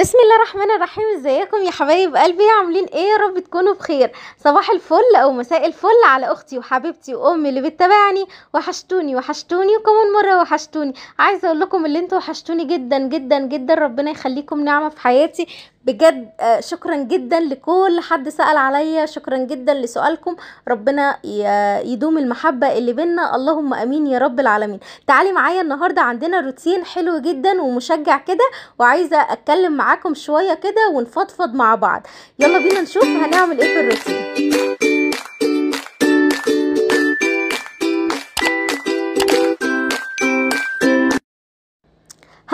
بسم الله الرحمن الرحيم ازيكم يا حبايب قلبي عاملين ايه يا رب تكونوا بخير صباح الفل او مساء الفل على اختي وحبيبتي وامي اللي بتتابعني وحشتوني وحشتوني وكمان مره وحشتوني عايزه اقول لكم اللي انتوا وحشتوني جدا جدا جدا ربنا يخليكم نعمه في حياتي بجد آه، شكرا جدا لكل حد سأل عليا شكرا جدا لسؤالكم ربنا يدوم المحبة اللي بينا اللهم امين يا رب العالمين تعالي معايا النهاردة عندنا روتين حلو جدا ومشجع كده وعايزة اتكلم معاكم شوية كده ونفضفض مع بعض يلا بينا نشوف هنعمل ايه في الروتين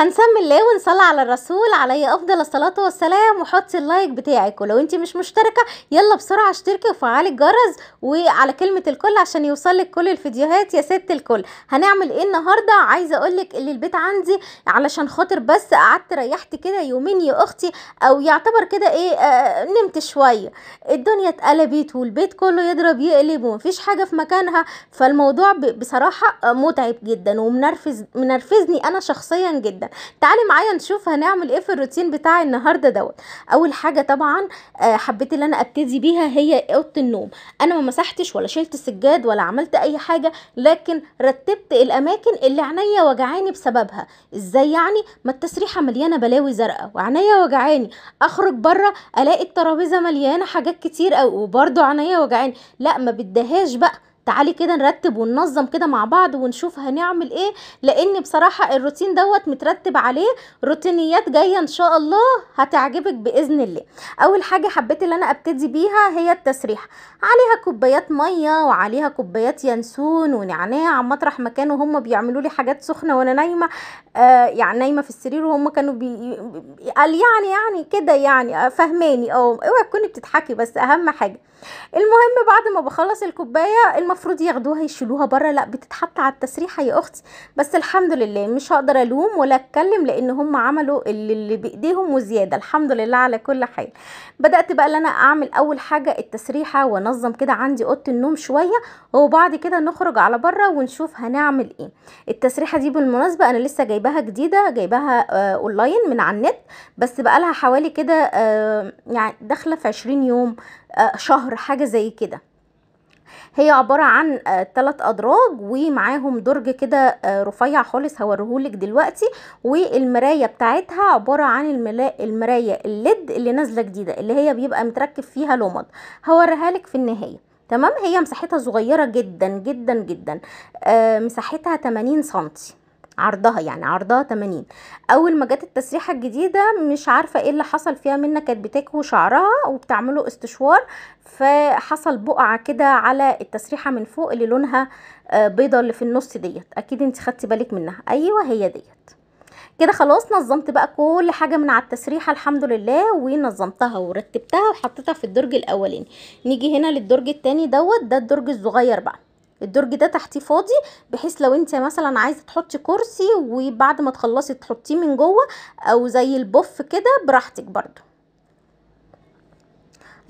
هنسمي الله ونصلي على الرسول عليه افضل الصلاه والسلام وحطي اللايك بتاعك ولو انت مش مشتركه يلا بسرعه اشتركي وفعلي الجرس وعلى كلمه الكل عشان يوصلك كل الفيديوهات يا ست الكل هنعمل ايه النهارده عايزه اقولك اللي البيت عندي علشان خاطر بس قعدت ريحت كده يومين يا اختي او يعتبر كده ايه آه نمت شويه الدنيا اتقلبت والبيت كله يضرب يقلب ومفيش حاجه في مكانها فالموضوع بصراحه متعب جدا ومنرفز منرفزني انا شخصيا جدا تعالي معايا نشوف هنعمل ايه في الروتين بتاع النهارده دوت اول حاجه طبعا آه، حبيت اللي انا ابتدي بيها هي اوضه النوم انا ما مسحتش ولا شلت السجاد ولا عملت اي حاجه لكن رتبت الاماكن اللي عينيا وجعاني بسببها ازاي يعني ما التسريحه مليانه بلاوي زرقاء وعينيا وجعاني اخرج بره الاقي الترابيزه مليانه حاجات كتير وبرده عينيا وجعاني لا ما بدهاش بقى تعالي كده نرتب وننظم كده مع بعض ونشوف هنعمل ايه لان بصراحة الروتين دوت مترتب عليه روتينيات جاية ان شاء الله هتعجبك باذن الله اول حاجة حبيت اللي انا ابتدي بيها هي التسريح عليها كوبايات مية وعليها كوبايات ينسون ونعناع مطرح ما كانوا هم بيعملوا لي حاجات سخنة وانا نايمة آه يعني نايمة في السرير وهم كانوا بي... قال يعني يعني كده يعني آه، فهماني او اوعي تكوني بتضحكي بس اهم حاجة المهم بعد ما بخلص الكوبايه المفروض ياخدوها يشيلوها بره لا بتتحط على التسريحه يا اختي بس الحمد لله مش هقدر الوم ولا اتكلم لان هم عملوا اللي, اللي بايديهم وزياده الحمد لله على كل حال بدات بقى ان انا اعمل اول حاجه التسريحه وانظم كده عندي اوضه النوم شويه وبعد كده نخرج على بره ونشوف هنعمل ايه التسريحه دي بالمناسبه انا لسه جايباها جديده جايباها آه اونلاين من على النت بس بقى لها حوالي كده آه يعني داخله في 20 يوم آه، شهر حاجة زي كده هي عبارة عن آه، تلات أدراج ومعاهم درج كده آه، رفيع خالص هوريهولك دلوقتي والمراية بتاعتها عبارة عن المراية الليد اللي نازلة جديدة اللي هي بيبقى متركب فيها لمض هوريها لك في النهاية تمام هي مساحتها صغيرة جدا جدا جدا مساحتها 80 سنتي عرضها يعني عرضها 80 اول ما جت التسريحه الجديده مش عارفه ايه اللي حصل فيها منه كانت بتكوي شعرها وبتعمله استشوار فحصل بقعه كده على التسريحه من فوق اللي لونها آه، بيضه اللي في النص ديت اكيد انت خدتي بالك منها ايوه هي ديت كده خلاص نظمت بقى كل حاجه من على التسريحه الحمد لله ونظمتها ورتبتها وحطيتها في الدرج الاولاني نيجي هنا للدرج التاني دوت ده الدرج الصغير بقى الدرج ده تحتيه فاضي بحيث لو انت مثلا عايزه تحطي كرسي وبعد ما تخلصي تحطيه من جوه او زي البوف كده براحتك برده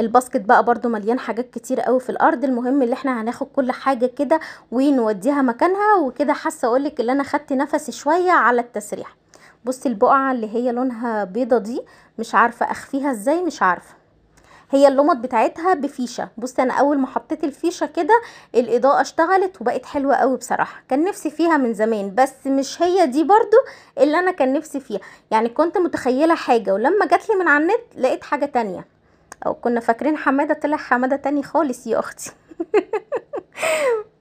الباسكت بقى برده مليان حاجات كتير قوي في الارض المهم اللي احنا هناخد كل حاجه كده ونوديها مكانها وكده حاسه اقولك اللي انا خدت نفسي شويه على التسريح بصي البقعه اللي هي لونها بيضه دي مش عارفه اخفيها ازاي مش عارفه هي اللمط بتاعتها بفيشه بص انا اول ما حطيت الفيشه كده الاضاءه اشتغلت وبقت حلوه قوي بصراحه كان نفسي فيها من زمان بس مش هي دي برضو اللي انا كان نفسي فيها يعني كنت متخيله حاجه ولما جات لي من على النت لقيت حاجه تانية او كنا فاكرين حماده طلع حماده تاني خالص يا اختي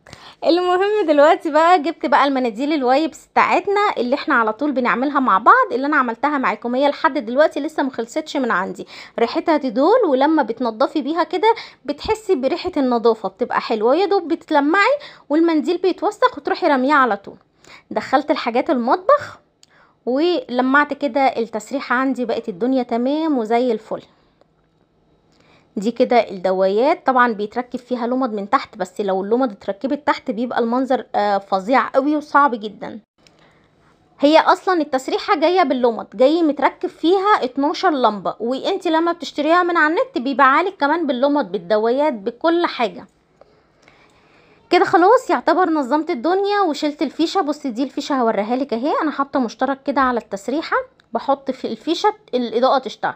المهم دلوقتي بقى جبت بقى المناديل الوايبس بتاعتنا اللي احنا على طول بنعملها مع بعض اللي انا عملتها معاكم هي لحد دلوقتي لسه مخلصتش من عندي ريحتها تدول ولما بتنضفي بيها كده بتحسي بريحه النظافه بتبقى حلوه يا دوب بتلمعي والمنديل بيتوسخ وتروحي راميه على طول دخلت الحاجات المطبخ ولمعت كده التسريحه عندي بقت الدنيا تمام وزي الفل دي كده الدوايات طبعا بيتركب فيها لمض من تحت بس لو اللمض اتركبت تحت بيبقى المنظر آه، فظيع قوي وصعب جدا هي اصلا التسريحه جايه باللمض جاي متركب فيها 12 لمبه وانت لما بتشتريها من على النت بيبقى عليك كمان باللمض بالدوايات بكل حاجه كده خلاص يعتبر نظمت الدنيا وشلت الفيشه بص دي الفيشه هوريها لك اهي انا حاطه مشترك كده على التسريحه بحط في الفيشه الاضاءه تشتغل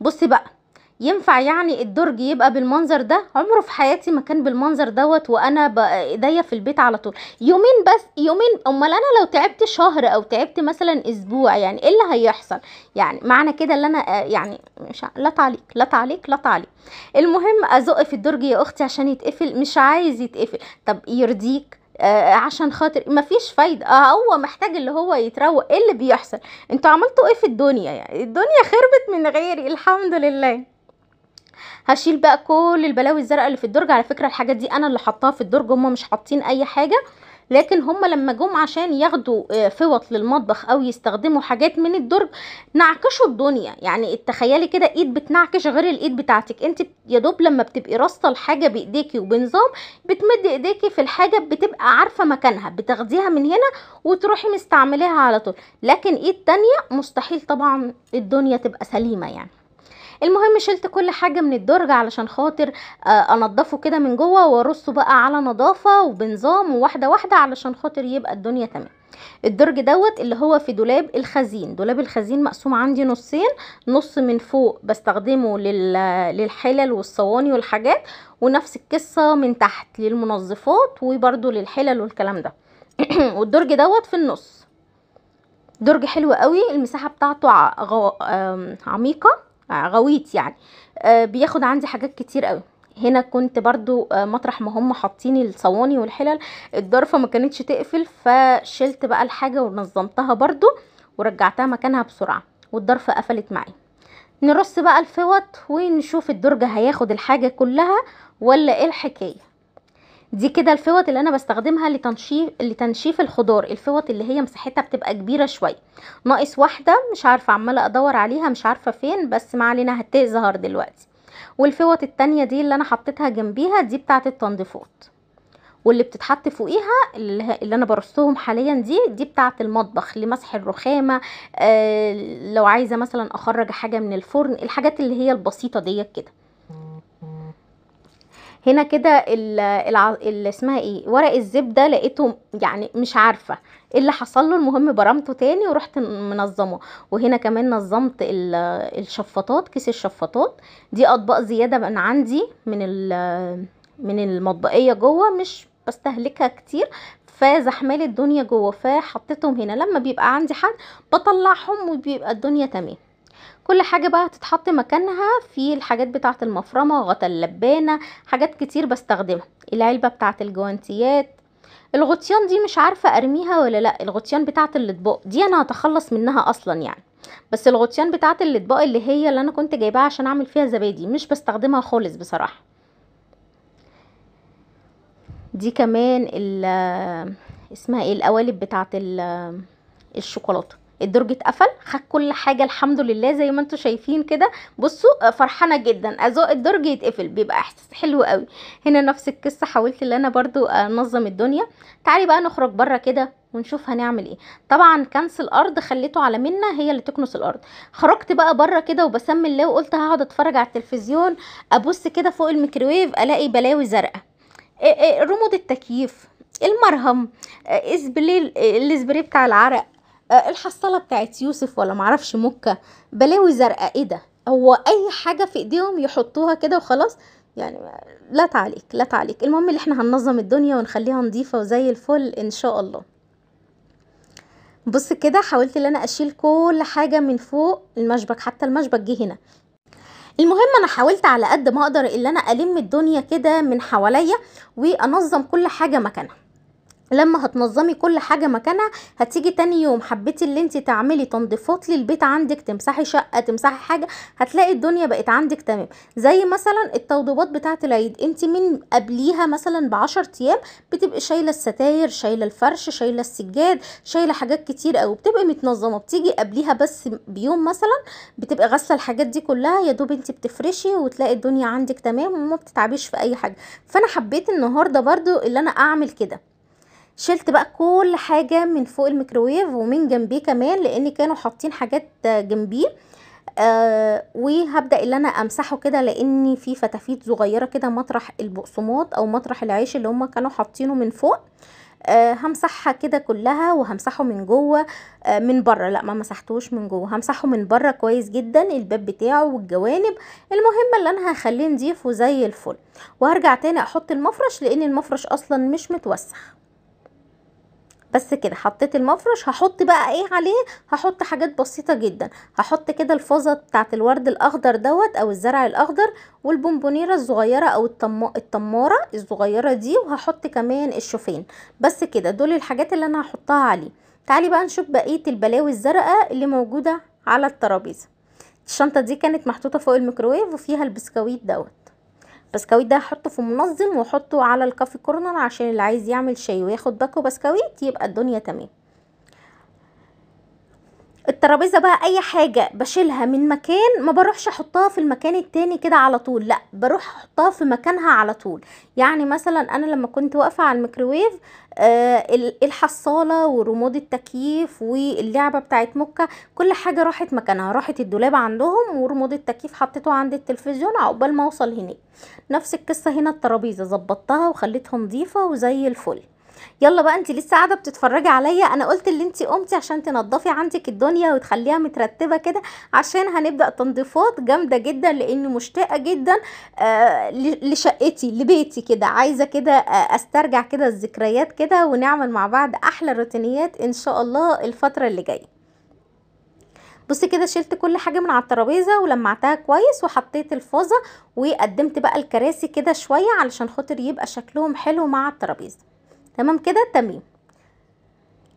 بص بقى ينفع يعني الدرج يبقى بالمنظر ده عمره في حياتي ما كان بالمنظر دوت وانا ايديا في البيت على طول يومين بس يومين امال انا لو تعبت شهر او تعبت مثلا اسبوع يعني ايه اللي هيحصل يعني معنى كده اللي انا آه، يعني مش لا تعليق لا تعليق لا تعليق المهم ازق في الدرج يا اختي عشان يتقفل مش عايز يتقفل طب يرضيك آه عشان خاطر مفيش فايدة آه هو محتاج اللي هو يتروق ايه اللي بيحصل انتوا عملتوا ايه في الدنيا يعني الدنيا خربت من غيري الحمد لله هشيل بقى كل البلاوي الزرقاء اللي في الدرج على فكره الحاجات دي انا اللي حطاها في الدرج هم مش حاطين اي حاجه لكن هم لما جم عشان ياخدوا آه، فوط للمطبخ او يستخدموا حاجات من الدرج نعكشوا الدنيا يعني تخيلي كده ايد بتنعكش غير الايد بتاعتك انت يا دوب لما بتبقي راسطه الحاجه بايديكي وبنظام بتمد ايديكي في الحاجه بتبقى عارفه مكانها بتاخديها من هنا وتروحي مستعمليها على طول لكن ايد تانية مستحيل طبعا الدنيا تبقى سليمه يعني المهم شلت كل حاجه من الدرج علشان خاطر آه، انضفه كده من جوه وارصه بقى على نظافه وبنظام وواحده واحده علشان خاطر يبقى الدنيا تمام الدرج دوت اللي هو في دولاب الخزين دولاب الخزين مقسوم عندي نصين نص من فوق بستخدمه للحلل والصواني والحاجات ونفس القصه من تحت للمنظفات وبرده للحلل والكلام ده والدرج دوت في النص درج حلو قوي المساحه بتاعته آه، عميقه غويط يعني آه، بياخد عندي حاجات كتير قوي هنا كنت برضو آه، مطرح ما هم حاطين الصواني والحلل الضرفه ما كانتش تقفل فشلت بقى الحاجه ونظمتها برضو ورجعتها مكانها بسرعه والضرفه قفلت معايا نرص بقى الفوط ونشوف الدرج هياخد الحاجه كلها ولا ايه الحكايه دي كده الفوط اللي انا بستخدمها لتنشيف لتنشيف الخضار الفوط اللي هي مساحتها بتبقى كبيره شويه ناقص واحده مش عارفه عماله ادور عليها مش عارفه فين بس ما علينا هتظهر دلوقتي والفوط التانية دي اللي انا حطيتها جنبيها دي بتاعه التنظيفات واللي بتتحط فوقيها اللي انا برصهم حاليا دي دي بتاعه المطبخ لمسح الرخامه آه لو عايزه مثلا اخرج حاجه من الفرن الحاجات اللي هي البسيطه ديت كده هنا كده ال اللي اسمها ايه ورق الزبده لقيته يعني مش عارفه ايه اللي حصل له المهم برمته تاني ورحت منظمه وهنا كمان نظمت الشفاطات كيس الشفاطات دي اطباق زياده من عندي من من المطبقيه جوه مش بستهلكها كتير فزحمال الدنيا جوه فحطيتهم هنا لما بيبقى عندي حد بطلعهم وبيبقى الدنيا تمام كل حاجة بقى هتتحط مكانها في الحاجات بتاعة المفرمة غطا اللبانة حاجات كتير بستخدمها العلبة بتاعة الجوانتيات الغطيان دي مش عارفة ارميها ولا لا الغطيان بتاعة الاطباق دي انا هتخلص منها اصلا يعني بس الغطيان بتاعة الاطباق اللي هي اللي انا كنت جايباها عشان اعمل فيها زبادي مش بستخدمها خالص بصراحة دي كمان اسمها ايه القوالب بتاعة الشوكولاتة الدرج اتقفل خد كل حاجه الحمد لله زي ما انتم شايفين كده بصوا آه، فرحانه جدا ازوق الدرج يتقفل بيبقى احساس حلو قوي هنا نفس القصه حاولت ان انا برضو انظم الدنيا تعالي بقى نخرج بره كده ونشوف هنعمل ايه طبعا كنس الارض خليته على منا هي اللي تكنس الارض خرجت بقى بره كده وبسمي الله وقلت هقعد اتفرج على التلفزيون ابص كده فوق الميكرويف الاقي بلاوي زرقاء آه، آه، رمود التكييف المرهم السبري السبري بتاع العرق آه، الحصاله بتاعت يوسف ولا معرفش مكه بلاوي زرقاء ايه ده هو اي حاجه في ايديهم يحطوها كده وخلاص يعني لا تعليق لا تعليق المهم اللي احنا هننظم الدنيا ونخليها نظيفه وزي الفل ان شاء الله بص كده حاولت ان انا اشيل كل حاجه من فوق المشبك حتى المشبك جه هنا المهم انا حاولت على قد ما اقدر ان انا الم الدنيا كده من حواليا وانظم كل حاجه مكانها لما هتنظمي كل حاجة مكانها هتيجي تاني يوم حبيتي اللي انت تعملي تنظيفات للبيت عندك تمسحي شقة تمسحي حاجة هتلاقي الدنيا بقت عندك تمام زي مثلا التوضيبات بتاعة العيد انت من قبليها مثلا بعشر ايام بتبقي شايلة الستاير شايلة الفرش شايلة السجاد شايلة حاجات كتير قوي بتبقي متنظمة بتيجي قبليها بس بيوم مثلا بتبقي غسلة الحاجات دي كلها يا دوب انت بتفرشي وتلاقي الدنيا عندك تمام وما بتتعبيش في اي حاجة فانا حبيت النهاردة برضو اللي انا اعمل كده شلت بقى كل حاجة من فوق الميكروويف ومن جنبيه كمان لان كانوا حاطين حاجات جنبيه آه وهبدا اللي انا امسحه كده لان في فتافيت صغيره كده مطرح البقسماط او مطرح العيش اللي هما كانوا حاطينه من فوق آه همسحها كده كلها وهمسحه من جوه آه من بره لا ما مسحتوش من جوه همسحه من بره كويس جدا الباب بتاعه والجوانب المهم اللي انا هخليه نضيفه زي الفل وهرجع تاني احط المفرش لان المفرش اصلا مش متوسخ بس كده حطيت المفرش هحط بقى ايه عليه هحط حاجات بسيطه جدا هحط كده الفازه بتاعه الورد الاخضر دوت او الزرع الاخضر والبونبونيره الصغيره او الطم... الطماره الصغيره دي وهحط كمان الشوفين بس كده دول الحاجات اللي انا هحطها عليه تعالي بقى نشوف بقيه البلاوي الزرقاء اللي موجوده على الترابيزه الشنطه دي كانت محطوطه فوق الميكروويف وفيها البسكويت دوت بسكويت ده هحطه في منظم واحطه على الكافي كورنر عشان اللي عايز يعمل شاي وياخد باكو بسكويت يبقى الدنيا تمام الترابيزه بقى اي حاجه بشيلها من مكان ما بروحش احطها في المكان التاني كده على طول لا بروح احطها في مكانها على طول يعني مثلا انا لما كنت واقفه على الميكروويف آه الحصاله ورمود التكييف واللعبه بتاعت مكه كل حاجه راحت مكانها راحت الدولاب عندهم ورمود التكييف حطيته عند التلفزيون عقبال ما اوصل هناك نفس القصه هنا الترابيزه ظبطتها وخليتها نظيفه وزي الفل يلا بقى انت لسه قاعده بتتفرجي عليا انا قلت اللي انت قمتي عشان تنضفي عندك الدنيا وتخليها مترتبه كده عشان هنبدا تنظيفات جامده جدا لاني مشتاقه جدا آه، لشقتي لبيتي كده عايزه كده آه، استرجع كده الذكريات كده ونعمل مع بعض احلى روتينيات ان شاء الله الفتره اللي جايه بصي كده شلت كل حاجه من على الترابيزه ولمعتها كويس وحطيت الفازه وقدمت بقى الكراسي كده شويه علشان خاطر يبقى شكلهم حلو مع الترابيزه تمام كده تمام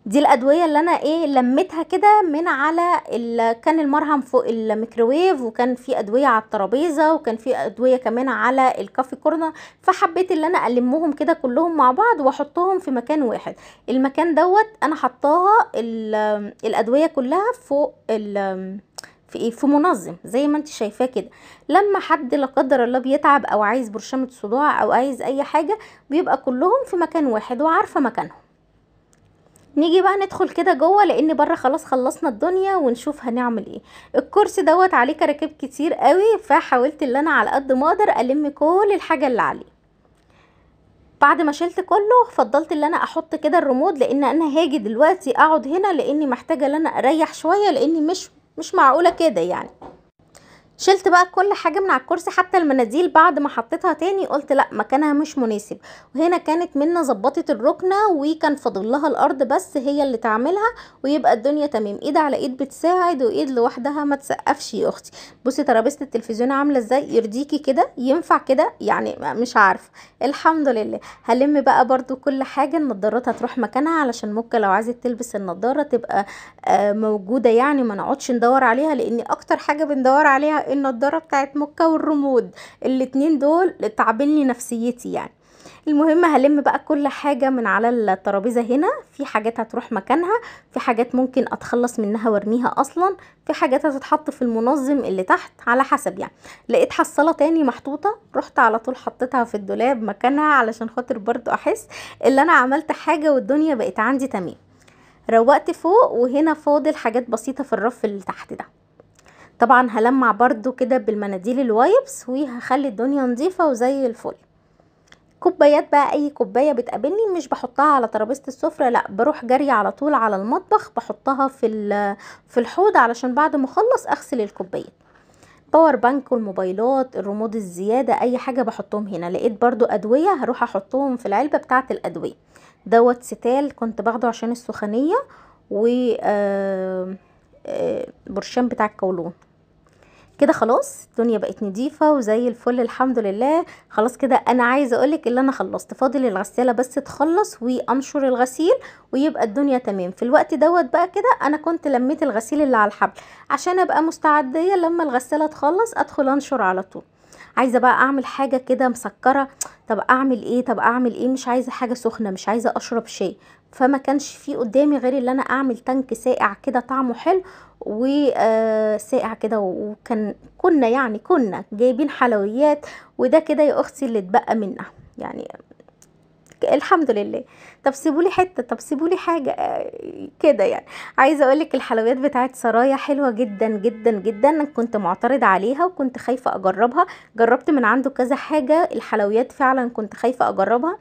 دي الادويه اللي انا ايه لميتها كده من على كان المرهم فوق الميكروويف وكان في ادويه على الترابيزه وكان في ادويه كمان على الكافي كورنر فحبيت ان انا المهم كده كلهم مع بعض واحطهم في مكان واحد المكان دوت انا حطاها الادويه كلها فوق في ايه في منظم زي ما انت شايفاه كده لما حد لا قدر الله بيتعب او عايز برشامه صداع او عايز اي حاجه بيبقى كلهم في مكان واحد وعارفه مكانهم نيجي بقى ندخل كده جوه لان بره خلاص خلصنا الدنيا ونشوف هنعمل ايه الكرسي دوت عليه كراكيب كتير قوي فحاولت اللي انا على قد ما اقدر الم كل الحاجه اللي عليه بعد ما شلت كله فضلت ان انا احط كده الرمود لان انا هاجي دلوقتي اقعد هنا لاني محتاجه ان انا اريح شويه لاني مش مش معقولة كده يعني شلت بقى كل حاجة من على الكرسي حتى المناديل بعد ما حطيتها تاني قلت لا مكانها مش مناسب وهنا كانت منا ظبطت الركنة وكان فاضل لها الارض بس هي اللي تعملها ويبقى الدنيا تمام ايد على ايد بتساعد وايد لوحدها ما تسقفش يا اختي بصي ترابيزة التلفزيون عاملة ازاي يرضيكي كده ينفع كده يعني مش عارفة الحمد لله هلم بقى برضو كل حاجة النضارات هتروح مكانها علشان ممكن لو عايزة تلبس النضارة تبقى آه، موجودة يعني ما نقعدش ندور عليها لان اكتر حاجة بندور عليها النضاره بتاعت مكه والرمود الاتنين دول تعبني نفسيتي يعني المهم هلم بقى كل حاجه من على الترابيزه هنا في حاجات هتروح مكانها في حاجات ممكن اتخلص منها وارميها اصلا في حاجات هتتحط في المنظم اللي تحت على حسب يعني لقيت حصاله تاني محطوطه رحت على طول حطيتها في الدولاب مكانها علشان خاطر برضو احس ان انا عملت حاجه والدنيا بقت عندي تمام روقت فوق وهنا فاضل حاجات بسيطه في الرف اللي تحت ده طبعا هلمع برضو كده بالمناديل الوايبس وهخلي الدنيا نظيفة وزي الفل كوبايات بقى اي كوباية بتقابلني مش بحطها على ترابيزة السفرة لا بروح جري على طول على المطبخ بحطها في في الحوض علشان بعد ما اخلص اغسل الكوباية باور بانك والموبايلات الرموض الزيادة اي حاجة بحطهم هنا لقيت برضو ادوية هروح احطهم في العلبة بتاعة الادوية دوت ستال كنت باخده عشان السخانية و آه، آه، برشام بتاع الكولون كده خلاص الدنيا بقت نضيفه وزي الفل الحمد لله خلاص كده انا عايزه اقولك اللي انا خلصت فاضل الغساله بس تخلص وانشر الغسيل ويبقى الدنيا تمام في الوقت دوت بقى كده انا كنت لميت الغسيل اللي على الحبل عشان ابقى مستعديه لما الغساله تخلص ادخل انشر على طول عايزه بقى اعمل حاجه كده مسكره طب اعمل ايه طب اعمل ايه مش عايزه حاجه سخنه مش عايزه اشرب شاي فما كانش في قدامي غير ان انا اعمل تانك ساقع كده طعمه حلو وساقع آه، كده وكان كنا يعني كنا جايبين حلويات وده كده يا اختي اللي اتبقى منها يعني الحمد لله طب سيبوا لي حته طب سيبوا لي حاجه آه، كده يعني عايزه اقول لك الحلويات بتاعت سرايا حلوه جدا جدا جدا كنت معترضه عليها وكنت خايفه اجربها جربت من عنده كذا حاجه الحلويات فعلا كنت خايفه اجربها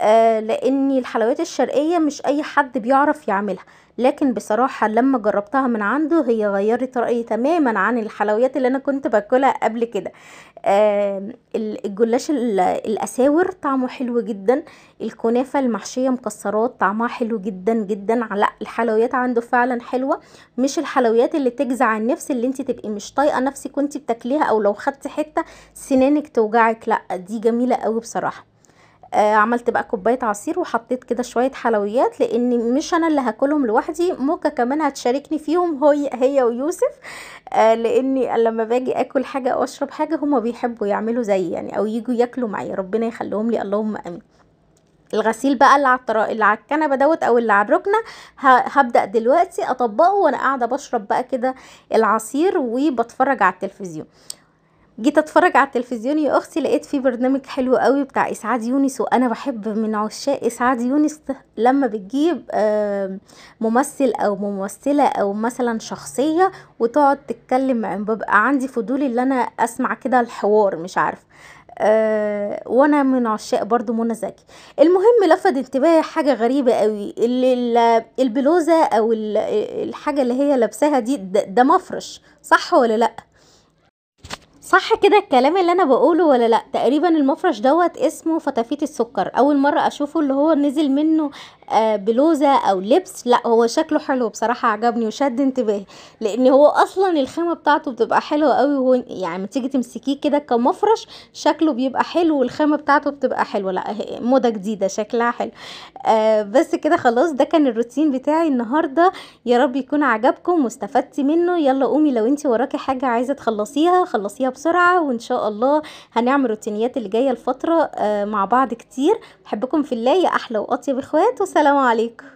آه، لان الحلويات الشرقية مش اي حد بيعرف يعملها لكن بصراحة لما جربتها من عنده هي غيرت رأيي تماما عن الحلويات اللي انا كنت باكلها قبل كده آه، الجلاش الاساور طعمه حلو جدا الكنافة المحشية مكسرات طعمها حلو جدا جدا لا الحلويات عنده فعلا حلوة مش الحلويات اللي تجزع النفس اللي انت تبقي مش طايقة نفسك كنت بتاكليها او لو خدتي حتة سنانك توجعك لا دي جميلة قوي بصراحة آه عملت بقى كوبايه عصير وحطيت كده شويه حلويات لان مش انا اللي هاكلهم لوحدي موكا كمان هتشاركني فيهم هي هي ويوسف آه لاني لما باجي اكل حاجه او اشرب حاجه هما بيحبوا يعملوا زيي يعني او يجوا ياكلوا معايا ربنا يخليهم لي اللهم امين الغسيل بقى اللي على الطرا... اللي على الكنبه دوت او اللي على الركنه ه... هبدا دلوقتي اطبقه وانا قاعده بشرب بقى كده العصير وبتفرج على التلفزيون جيت اتفرج على التلفزيون يا اختي لقيت في برنامج حلو قوي بتاع اسعاد يونس وانا بحب من عشاق اسعاد يونس لما بتجيب ممثل او ممثله او مثلا شخصيه وتقعد تتكلم معاهم ببقى عندي فضول ان انا اسمع كده الحوار مش عارفه أه وانا من عشاق برضو منى زكي المهم لفت انتباهي حاجه غريبه قوي البلوزه او الحاجه اللي هي لابساها دي ده مفرش صح ولا لا صح كده الكلام اللي انا بقوله ولا لا تقريبا المفرش دوت اسمه فتافيت السكر اول مره اشوفه اللي هو نزل منه آه، بلوزه او لبس لا هو شكله حلو بصراحه عجبني وشد انتباهي لان هو اصلا الخامه بتاعته بتبقى حلوه قوي وهو يعني لما تيجي تمسكيه كده كمفرش شكله بيبقى حلو والخامه بتاعته بتبقى حلوه لا موضه جديده شكلها حلو آه بس كده خلاص ده كان الروتين بتاعي النهارده يا رب يكون عجبكم واستفدتي منه يلا قومي لو انت وراكي حاجه عايزه تخلصيها خلصيها بسرعه وان شاء الله هنعمل روتينيات اللي جايه الفتره آه مع بعض كتير بحبكم في الله يا احلى واطيب اخوات السلام عليكم